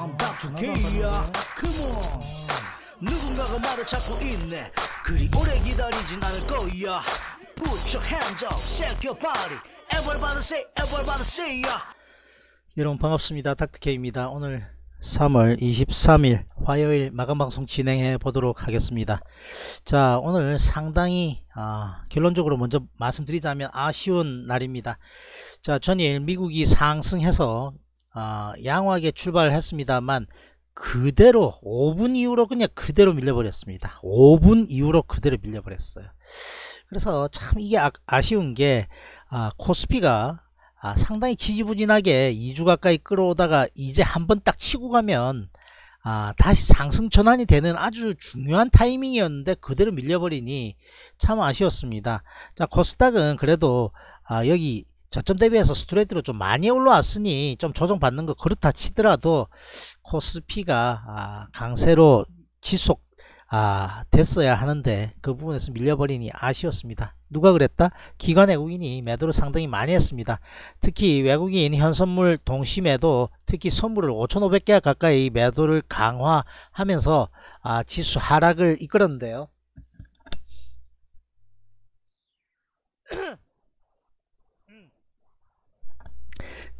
I'm back to gear Come on 누군가가 말을 찾고 있네 그리 오래 기다리진 않을 거야 Put your hands up, shake your body Everybody say, everybody say y 여러분 반갑습니다 닥터케입니다 오늘 3월 23일 화요일 마감방송 진행해 보도록 하겠습니다 자 오늘 상당히 아, 결론적으로 먼저 말씀드리자면 아쉬운 날입니다 자 전일 미국이 상승해서 어, 양호하게 출발했습니다만 그대로 5분 이후로 그냥 그대로 밀려버렸습니다. 5분 이후로 그대로 밀려버렸어요. 그래서 참 이게 아, 쉬운게 아, 코스피가 아, 상당히 지지부진하게 2주 가까이 끌어오다가 이제 한번 딱 치고 가면 아, 다시 상승 전환이 되는 아주 중요한 타이밍이었는데 그대로 밀려버리니 참 아쉬웠습니다. 자, 코스닥은 그래도 아, 여기 저점 대비해서 스트레이트로 좀 많이 올라왔으니 좀 조정받는 거 그렇다 치더라도 코스피가 아, 강세로 지속 아, 됐어야 하는데 그 부분에서 밀려버리니 아쉬웠습니다. 누가 그랬다? 기관 외국인이 매도를 상당히 많이 했습니다. 특히 외국인 현선물 동심에도 특히 선물을 5,500개 가까이 매도를 강화하면서 아, 지수 하락을 이끌었는데요.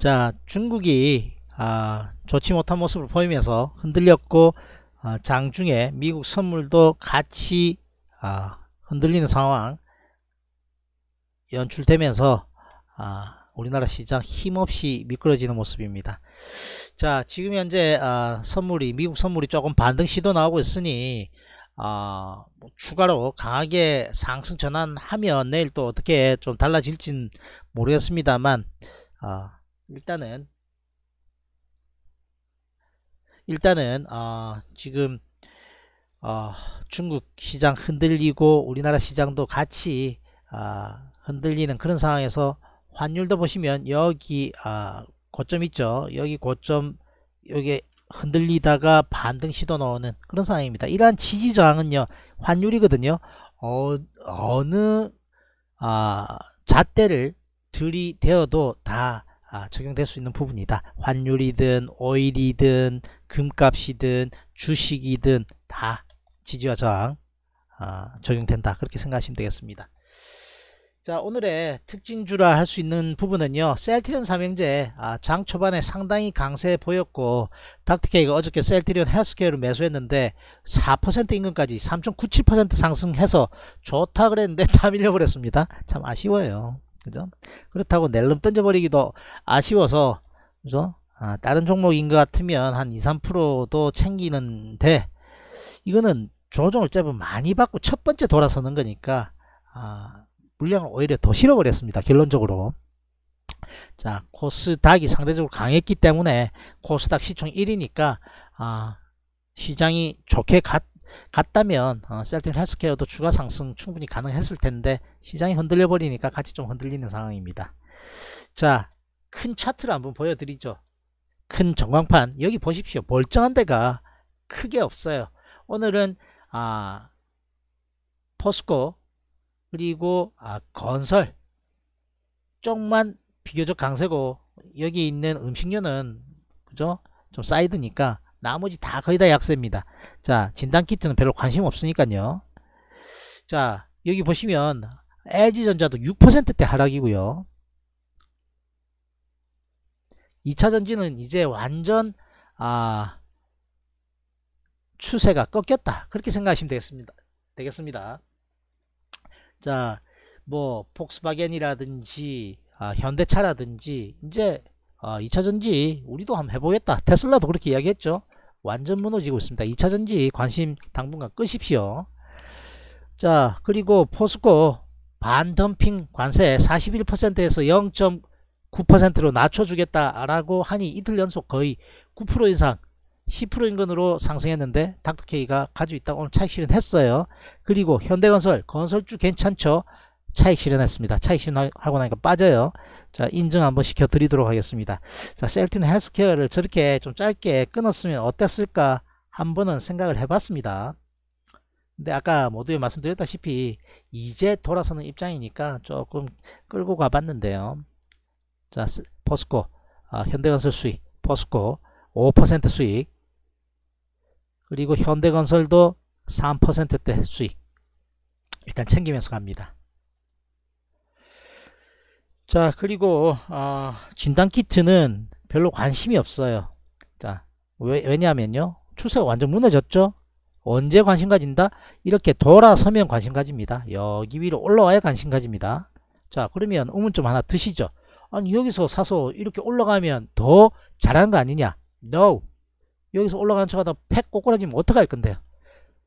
자 중국이 아, 좋지 못한 모습을 보이면서 흔들렸고 아, 장중에 미국 선물도 같이 아, 흔들리는 상황 연출되면서 아, 우리나라 시장 힘없이 미끄러지는 모습입니다. 자 지금 현재 아, 선물이 미국 선물이 조금 반등 시도 나오고 있으니 아, 뭐 추가로 강하게 상승 전환하면 내일 또 어떻게 좀 달라질진 모르겠습니다만 아, 일단은 일단은 어, 지금 어, 중국 시장 흔들리고 우리나라 시장도 같이 어, 흔들리는 그런 상황에서 환율도 보시면 여기 고점 있죠 여기 고점 여기 흔들리다가 반등 시도 나오는 그런 상황입니다 이러한 지지저항은요 환율이거든요 어, 느 잣대를 들이대어도 다 아, 적용될 수 있는 부분이다. 환율이든 오일이든 금값이든 주식이든 다 지지와 저항 아, 적용된다. 그렇게 생각하시면 되겠습니다. 자 오늘의 특징주라 할 수 있는 부분은요 셀트리온 삼형제 아, 장 초반에 상당히 강세 보였고 닥터케이가 어저께 셀트리온 헬스케어를 매수했는데 4% 인근까지 3.97% 상승해서 좋다 그랬는데 다 밀려버렸습니다 참 아쉬워요 그죠? 그렇다고 낼름 던져버리기도 아쉬워서 그죠? 아, 다른 종목인 것 같으면 한 2, 3%도 챙기는데 이거는 조정을 짧은 많이 받고 첫 번째 돌아서는 거니까 아, 물량을 오히려 더 실어버렸습니다. 결론적으로 자 코스닥이 상대적으로 강했기 때문에 코스닥 시총 1위니까 아, 시장이 좋게 갔 갔다면 어, 셀틱 헬스케어도 추가 상승 충분히 가능했을 텐데 시장이 흔들려 버리니까 같이 좀 흔들리는 상황입니다. 자, 큰 차트를 한번 보여드리죠. 큰 전광판 여기 보십시오. 멀쩡한 데가 크게 없어요. 오늘은 아 포스코 그리고 아, 건설 쪽만 비교적 강세고 여기 있는 음식료는 그죠? 좀 사이드니까 나머지 다 거의 다 약세입니다. 자 진단키트는 별로 관심 없으니까요. 자 여기 보시면 LG전자도 6%대 하락이고요. 2차전지는 이제 완전 아 추세가 꺾였다 그렇게 생각하시면 되겠습니다. 되겠습니다. 자, 뭐 폭스바겐이라든지 아, 현대차라든지 이제 아, 2차전지 우리도 한번 해보겠다. 테슬라도 그렇게 이야기했죠. 완전 무너지고 있습니다. 2차전지 관심 당분간 끄십시오. 자 그리고 포스코 반덤핑 관세 41%에서 0.9%로 낮춰주겠다라고 하니 이틀 연속 거의 9% 이상 10% 인근으로 상승했는데 닥터케이가 가지고 있다 오늘 차익 실현했어요. 그리고 현대건설 건설주 괜찮죠? 차익 실현했습니다. 차익 실현하고 나니까 빠져요. 자, 인증 한번 시켜드리도록 하겠습니다. 자, 셀틴 헬스케어를 저렇게 좀 짧게 끊었으면 어땠을까 한번은 생각을 해봤습니다. 근데 아까 모두에 말씀드렸다시피 이제 돌아서는 입장이니까 조금 끌고 가봤는데요. 자, 포스코, 아, 현대건설 수익, 포스코 5% 수익, 그리고 현대건설도 3%대 수익 일단 챙기면서 갑니다. 자 그리고 어, 아, 진단키트는 별로 관심이 없어요 자 왜, 왜냐면요 추세가 완전 무너졌죠 언제 관심 가진다 이렇게 돌아서면 관심 가집니다 여기 위로 올라와야 관심 가집니다 자 그러면 의문좀 하나 드시죠 아니 여기서 사서 이렇게 올라가면 더 잘한 거 아니냐 no 여기서 올라간 척하다 팩 꼬꾸라지면 어떡할 건데요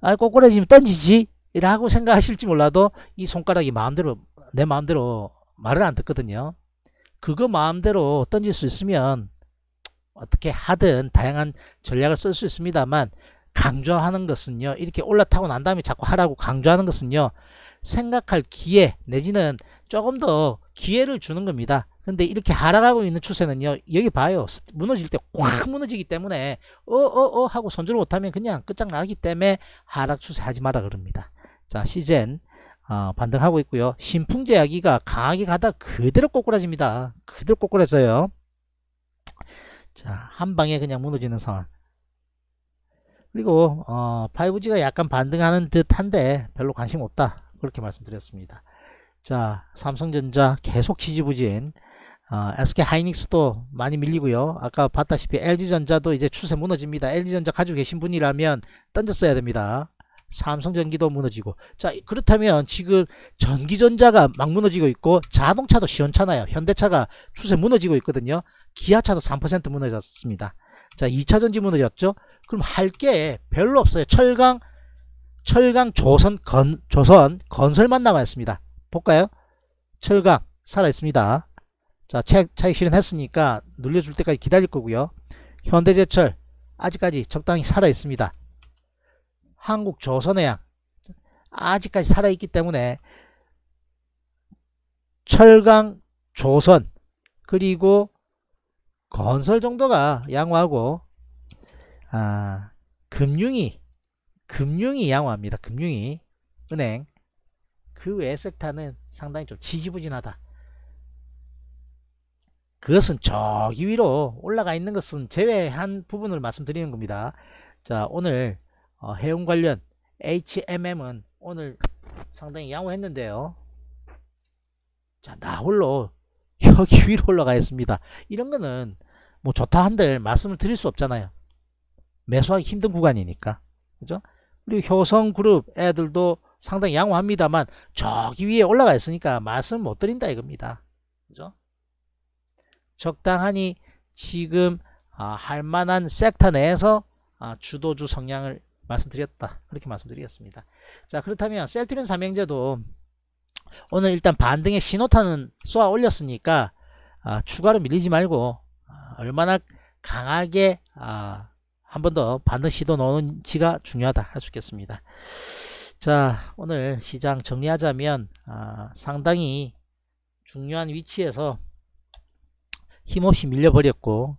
아 꼬꾸라지면 던지지 라고 생각하실지 몰라도 이 손가락이 마음대로 내 마음대로 말을 안 듣거든요. 그거 마음대로 던질 수 있으면 어떻게 하든 다양한 전략을 쓸 수 있습니다만 강조하는 것은요. 이렇게 올라타고 난 다음에 자꾸 하라고 강조하는 것은요. 생각할 기회 내지는 조금 더 기회를 주는 겁니다. 근데 이렇게 하락하고 있는 추세는요. 여기 봐요. 무너질 때 꽉 무너지기 때문에 어 어어 어, 어 하고 손절 못하면 그냥 끝장나기 때문에 하락 추세 하지 마라 그럽니다. 자 시젠 어, 반등하고 있고요. 신풍제 약기가 강하게 가다 그대로 꼬꾸라집니다. 그대로 꼬꾸라져요. 자, 한 방에 그냥 무너지는 상황. 그리고 어, 5G가 약간 반등하는 듯한데 별로 관심 없다. 그렇게 말씀드렸습니다. 자, 삼성전자 계속 지지부진. 어, SK 하이닉스도 많이 밀리고요. 아까 봤다시피 LG전자도 이제 추세 무너집니다. LG전자 가지고 계신 분이라면 던졌어야 됩니다. 삼성전기도 무너지고 자 그렇다면 지금 전기전자가 막 무너지고 있고 자동차도 시원찮아요 현대차가 추세 무너지고 있거든요 기아차도 3% 무너졌습니다 자 2차전지 무너졌죠 그럼 할 게 별로 없어요 철강 철강 조선 건, 조선 건설만 남아있습니다 볼까요 철강 살아있습니다 자 차익, 실현했으니까 눌려줄 때까지 기다릴 거고요 현대제철 아직까지 적당히 살아있습니다 한국 조선의양 아직까지 살아있기 때문에 철강 조선 그리고 건설 정도가 양호하고 아, 금융이 금융이 양호합니다. 금융이 은행 그외 섹터는 상당히 좀 지지부진하다. 그것은 저기 위로 올라가 있는 것은 제외한 부분을 말씀드리는 겁니다. 자 오늘 어, 해운 관련 HMM은 오늘 상당히 양호했는데요. 자, 나홀로 여기 위로 올라가 있습니다. 이런 거는 뭐 좋다 한들 말씀을 드릴 수 없잖아요. 매수하기 힘든 구간이니까. 그죠? 그리고 효성그룹 애들도 상당히 양호합니다만 저기 위에 올라가 있으니까 말씀 못 드린다 이겁니다. 그죠? 적당하니 지금 아, 할만한 섹터 내에서 아, 주도주 성향을 말씀드렸다. 그렇게 말씀드리겠습니다. 자 그렇다면 셀트린온 삼형제도 오늘 일단 반등의 신호탄은 쏘아 올렸으니까 아, 추가로 밀리지 말고 아, 얼마나 강하게 아, 한번 더 반등 시도 넣는지가 중요하다 할 수 있겠습니다. 자 오늘 시장 정리하자면 아, 상당히 중요한 위치에서 힘없이 밀려버렸고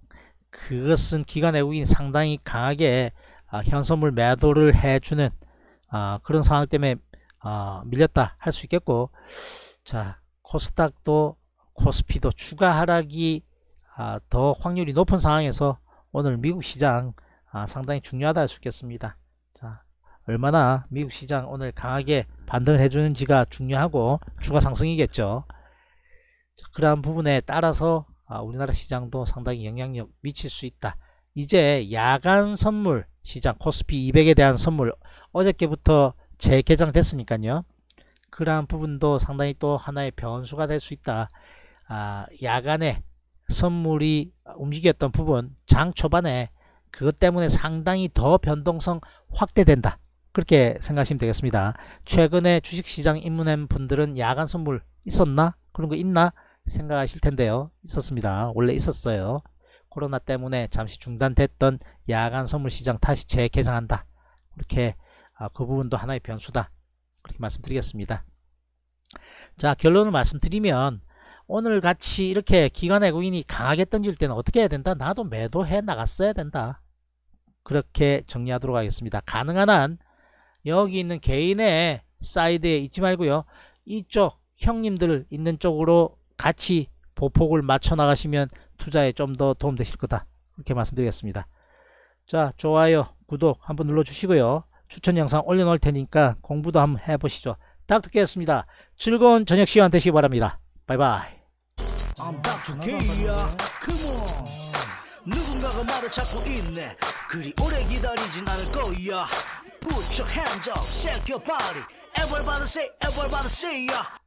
그것은 기관 외국인 상당히 강하게 아, 현선물 매도를 해주는 아, 그런 상황 때문에 아, 밀렸다 할 수 있겠고 자 코스닥도 코스피도 추가 하락이 더 확률이 높은 상황에서 오늘 미국 시장 상당히 중요하다 할 수 있겠습니다. 자, 얼마나 미국 시장 오늘 강하게 반등을 해주는지가 중요하고 추가 상승이겠죠. 자, 그러한 부분에 따라서 우리나라 시장도 상당히 영향력 미칠 수 있다. 이제 야간 선물 시장 코스피 200에 대한 선물 어저께부터 재개장됐으니까요. 그러한 부분도 상당히 또 하나의 변수가 될 수 있다. 아, 야간에 선물이 움직였던 부분 장 초반에 그것 때문에 상당히 더 변동성 확대된다. 그렇게 생각하시면 되겠습니다. 최근에 주식시장 입문한 분들은 야간 선물 있었나? 그런 거 있나? 생각하실 텐데요. 있었습니다. 원래 있었어요. 코로나 때문에 잠시 중단됐던 야간 선물시장 다시 재개장한다. 그렇게 아, 그 부분도 하나의 변수다. 그렇게 말씀드리겠습니다. 자 결론을 말씀드리면 오늘 같이 이렇게 기관 외국인이 강하게 던질 때는 어떻게 해야 된다? 나도 매도해 나갔어야 된다. 그렇게 정리하도록 하겠습니다. 가능한 한 여기 있는 개인의 사이드에 있지 말고요. 이쪽 형님들 있는 쪽으로 같이 보폭을 맞춰 나가시면 투자에 좀 더 도움되실 거다 그렇게 말씀드리겠습니다 자 좋아요 구독 한번 눌러주시고요 추천 영상 올려놓을 테니까 공부도 한번 해보시죠 딱 듣겠습니다 즐거운 저녁 시간 되시기 바랍니다 바이바이 누군가가 말을 찾고 있네 그리 오래 기다리진 않을 거야 Put your hands up, shake your body Everybody say, everybody say yeah